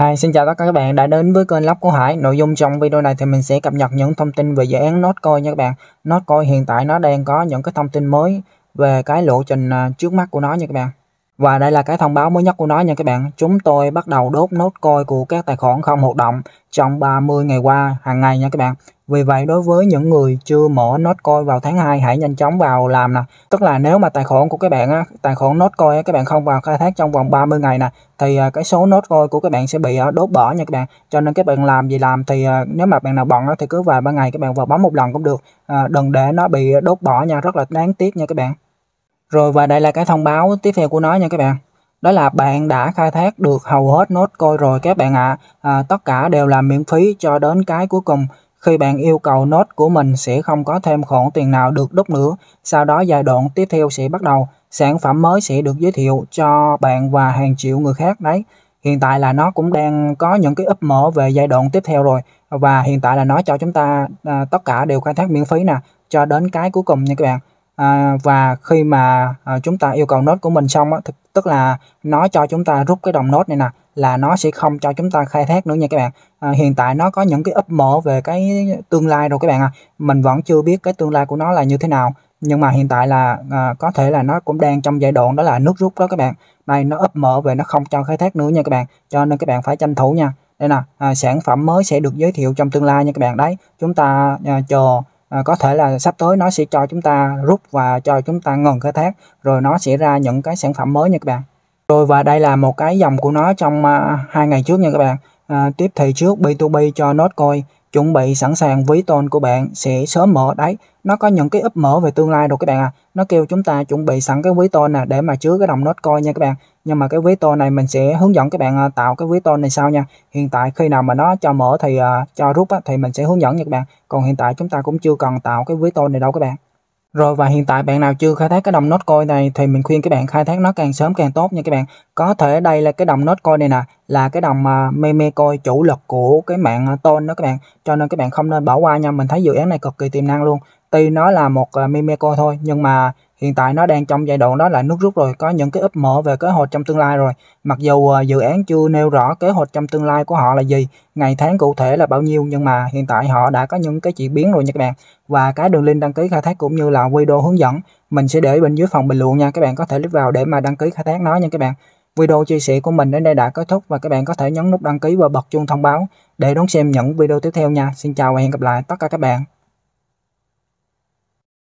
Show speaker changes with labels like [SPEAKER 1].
[SPEAKER 1] Hi, xin chào tất cả các bạn đã đến với kênh Lóc của Hải. Nội dung trong video này thì mình sẽ cập nhật những thông tin về dự án Notcoin nha các bạn. Notcoin hiện tại nó đang có những cái thông tin mới về cái lộ trình à, trước mắt của nó nha các bạn. Và đây là cái thông báo mới nhất của nó nha các bạn. Chúng tôi bắt đầu đốt Notcoin của các tài khoản không hoạt động trong 30 ngày qua hàng ngày nha các bạn. Vì vậy đối với những người chưa mở Notcoin vào tháng 2 hãy nhanh chóng vào làm nè. Tức là nếu mà tài khoản của các bạn á, tài khoản Notcoin á, các bạn không vào khai thác trong vòng 30 ngày nè thì à, cái số Notcoin của các bạn sẽ bị à, đốt bỏ nha các bạn. Cho nên các bạn làm gì làm thì à, nếu mà bạn nào bận á, thì cứ vài ba ngày các bạn vào bấm một lần cũng được. À, đừng để nó bị đốt bỏ nha, rất là đáng tiếc nha các bạn. Rồi và đây là cái thông báo tiếp theo của nó nha các bạn đó là bạn đã khai thác được hầu hết nốt coi rồi các bạn ạ à. à, tất cả đều là miễn phí cho đến cái cuối cùng khi bạn yêu cầu nốt của mình sẽ không có thêm khoản tiền nào được đúc nữa, sau đó giai đoạn tiếp theo sẽ bắt đầu, sản phẩm mới sẽ được giới thiệu cho bạn và hàng triệu người khác đấy. Hiện tại là nó cũng đang có những cái úp mở về giai đoạn tiếp theo rồi và hiện tại là nó cho chúng ta à, tất cả đều khai thác miễn phí nè cho đến cái cuối cùng nha các bạn à, và khi mà à, chúng ta yêu cầu nốt của mình xong á, tức là nó cho chúng ta rút cái đồng nốt này nè là nó sẽ không cho chúng ta khai thác nữa nha các bạn à, hiện tại nó có những cái ấp mở về cái tương lai rồi các bạn à mình vẫn chưa biết cái tương lai của nó là như thế nào nhưng mà hiện tại là à, có thể là nó cũng đang trong giai đoạn đó là nước rút đó các bạn đây nó ấp mở về nó không cho khai thác nữa nha các bạn cho nên các bạn phải tranh thủ nha đây nè à, sản phẩm mới sẽ được giới thiệu trong tương lai nha các bạn đấy chúng ta à, chờ à, có thể là sắp tới nó sẽ cho chúng ta rút và cho chúng ta ngừng khai thác rồi nó sẽ ra những cái sản phẩm mới nha các bạn rồi và đây là một cái dòng của nó trong à, hai ngày trước nha các bạn. À, tiếp thị trước B2B cho Notcoin chuẩn bị sẵn sàng ví tôn của bạn sẽ sớm mở đấy nó có những cái úp mở về tương lai rồi các bạn à nó kêu chúng ta chuẩn bị sẵn cái ví tôn nè để mà chứa cái đồng nốt nha các bạn nhưng mà cái ví tôn này mình sẽ hướng dẫn các bạn à, tạo cái ví tôn này sao nha hiện tại khi nào mà nó cho mở thì uh, cho rút á, thì mình sẽ hướng dẫn nha các bạn còn hiện tại chúng ta cũng chưa cần tạo cái ví tôn này đâu các bạn rồi và hiện tại bạn nào chưa khai thác cái đồng Nốt Coin này thì mình khuyên các bạn khai thác nó càng sớm càng tốt nha các bạn. Có thể đây là cái đồng Nốt Coin này nè, là cái đồng uh, Coin chủ lực của cái mạng uh, Tôn đó các bạn. Cho nên các bạn không nên bỏ qua nha, mình thấy dự án này cực kỳ tiềm năng luôn. Tuy nó là một uh, à, Coin thôi nhưng mà hiện tại nó đang trong giai đoạn đó là nút rút rồi có những cái ấp mở về kế hoạch trong tương lai rồi mặc dù ờ, dự án chưa nêu rõ kế hoạch trong tương lai của họ là gì ngày tháng cụ thể là bao nhiêu nhưng mà hiện tại họ đã có những cái chuyển biến rồi nha các bạn và cái đường link đăng ký khai thác cũng như là video hướng dẫn mình sẽ để bên dưới phần bình luận nha các bạn có thể click vào để mà đăng ký khai thác nó nha các bạn Video chia sẻ của mình đến đây đã kết thúc và các bạn có thể nhấn nút đăng ký và bật chuông thông báo để đón xem những video tiếp theo nha. Xin chào và hẹn gặp lại tất cả các bạn.